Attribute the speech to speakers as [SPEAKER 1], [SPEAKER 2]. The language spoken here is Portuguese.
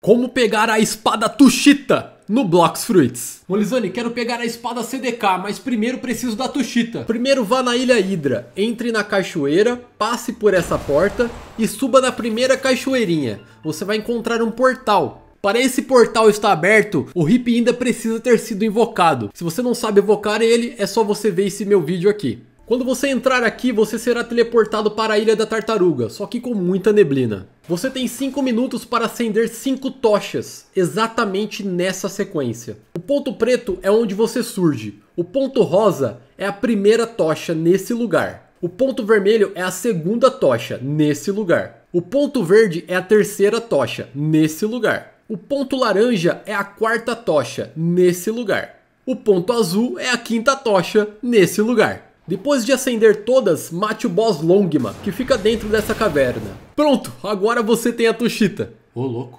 [SPEAKER 1] Como pegar a espada Tushita no Blocks Fruits. Molizane, quero pegar a espada CDK, mas primeiro preciso da Tushita. Primeiro vá na Ilha Hidra, entre na cachoeira, passe por essa porta e suba na primeira cachoeirinha. Você vai encontrar um portal para esse portal estar aberto, o Hip ainda precisa ter sido invocado. Se você não sabe evocar ele, é só você ver esse meu vídeo aqui. Quando você entrar aqui, você será teleportado para a Ilha da Tartaruga, só que com muita neblina. Você tem 5 minutos para acender 5 tochas, exatamente nessa sequência. O ponto preto é onde você surge, o ponto rosa é a primeira tocha nesse lugar. O ponto vermelho é a segunda tocha nesse lugar. O ponto verde é a terceira tocha nesse lugar. O ponto laranja é a quarta tocha nesse lugar. O ponto azul é a quinta tocha nesse lugar. Depois de acender todas, mate o boss Longma, que fica dentro dessa caverna. Pronto, agora você tem a Tushita. Ô, oh, louco.